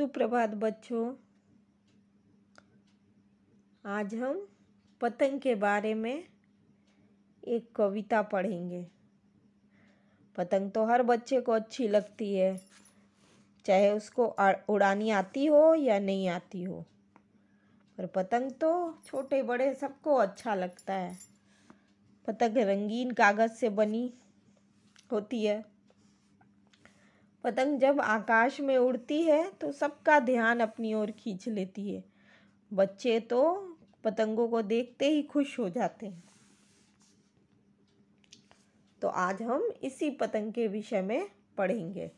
सुप्रभात बच्चों आज हम पतंग के बारे में एक कविता पढ़ेंगे पतंग तो हर बच्चे को अच्छी लगती है चाहे उसको उड़ानी आती हो या नहीं आती हो पर पतंग तो छोटे बड़े सबको अच्छा लगता है पतंग रंगीन कागज़ से बनी होती है पतंग जब आकाश में उड़ती है तो सबका ध्यान अपनी ओर खींच लेती है बच्चे तो पतंगों को देखते ही खुश हो जाते हैं तो आज हम इसी पतंग के विषय में पढ़ेंगे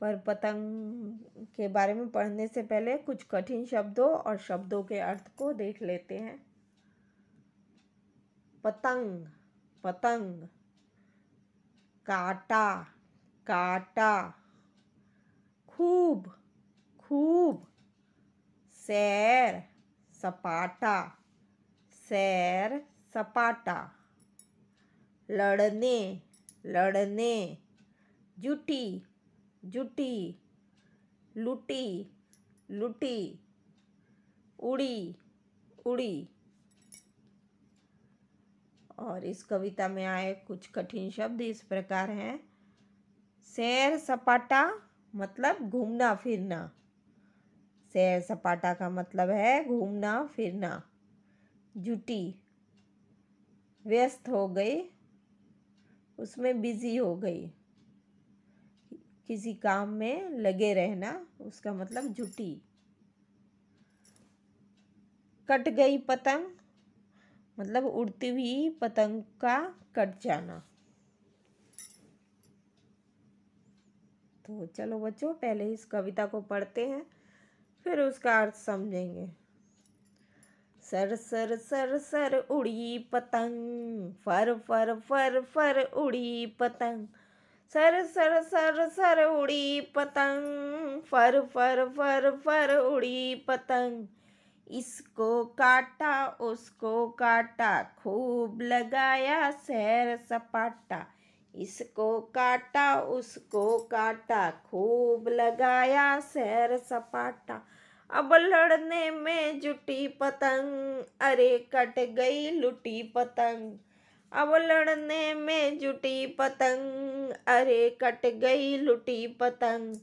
पर पतंग के बारे में पढ़ने से पहले कुछ कठिन शब्दों और शब्दों के अर्थ को देख लेते हैं पतंग पतंग काटा काटा खूब खूब सैर सपाटा सैर सपाटा लड़ने लड़ने जुटी जुटी लुटी लुटी उड़ी उड़ी और इस कविता में आए कुछ कठिन शब्द इस प्रकार हैं सैर सपाटा मतलब घूमना फिरना सैर सपाटा का मतलब है घूमना फिरना जुटी व्यस्त हो गई उसमें बिजी हो गई किसी काम में लगे रहना उसका मतलब जुटी कट गई पतंग मतलब उड़ती हुई पतंग का कट जाना तो चलो बच्चों पहले इस कविता को पढ़ते हैं फिर उसका अर्थ समझेंगे सर सर सर सर उड़ी पतंग फर फर फर फर उड़ी पतंग सर सर सर सर उड़ी पतंग फर फर फर फर उड़ी पतंग इसको काटा उसको काटा खूब लगाया सैर सपाटा इसको काटा उसको काटा खूब लगाया सैर सपाटा अब लड़ने में जुटी पतंग अरे कट गई लुटी पतंग अब लड़ने में जुटी पतंग अरे कट गई लुटी पतंग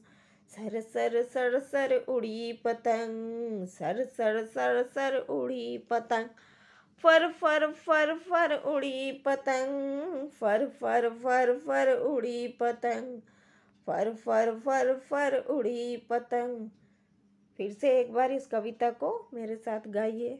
सर सर सर सर उड़ी पतंग सर सर सर सर उड़ी पतंग फर फर फर फर उड़ी पतंग फर फर फर फर उड़ी पतंग फर फर फर फर उड़ी पतंग फिर से एक बार इस कविता को मेरे साथ गाइए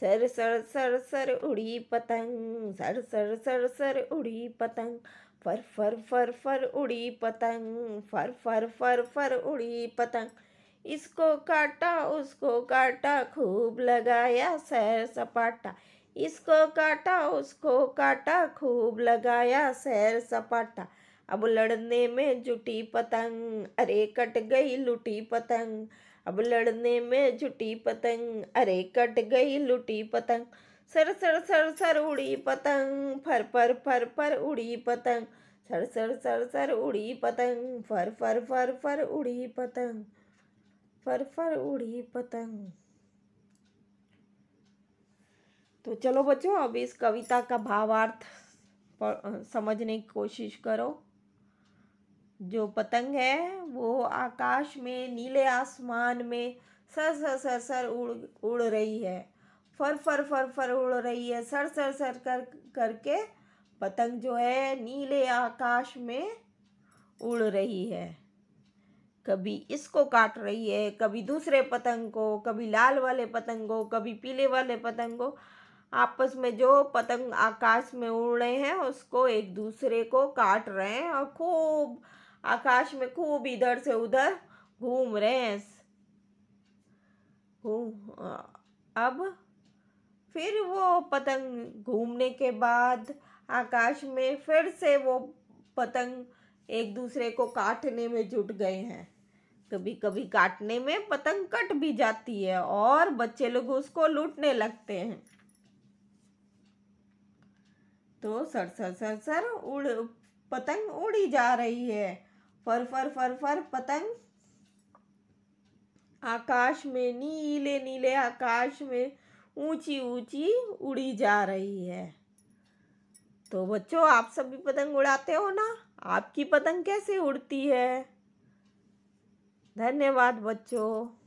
सर सर सर सर उड़ी पतंग सर सर सर सर उड़ी पतंग फर फर फर फर उड़ी पतंग फर फर फर फर उड़ी पतंग इसको काटा उसको काटा खूब लगाया सैर सपाटा इसको काटा उसको काटा खूब लगाया सैर सपाटा अब लड़ने में जुटी पतंग अरे कट गई लुटी पतंग अब लड़ने में जुटी पतंग अरे कट गई लुटी पतंग सर सर सर सर उड़ी पतंग फर फर फर फर उड़ी पतंग सर सर सर सर उड़ी पतंग फर फर फर फर उड़ी पतंग फर फर उड़ी पतंग तो चलो बच्चों अब इस कविता का भावार्थ समझने की कोशिश करो जो पतंग है वो आकाश में नीले आसमान में सर सर सर सर उड़ उड़ रही है फर फर फर फर उड़ रही है सर सर सर कर करके पतंग जो है नीले आकाश में उड़ रही है कभी इसको काट रही है कभी दूसरे पतंग को कभी लाल वाले पतंग को कभी पीले वाले पतंग को आपस में जो पतंग आकाश में उड़ रहे हैं उसको एक दूसरे को काट रहे हैं और खूब आकाश में खूब इधर से उधर घूम रहे हैं घूम अब फिर वो पतंग घूमने के बाद आकाश में फिर से वो पतंग एक दूसरे को काटने में जुट गए हैं कभी कभी काटने में पतंग कट भी जाती है और बच्चे लोग उसको लूटने लगते हैं तो सर सर सर सर उड़ पतंग उड़ी जा रही है फर फर फर फर पतंग आकाश में नीले नीले आकाश में ऊंची ऊंची उड़ी जा रही है तो बच्चों आप सभी पतंग उड़ाते हो ना आपकी पतंग कैसे उड़ती है धन्यवाद बच्चों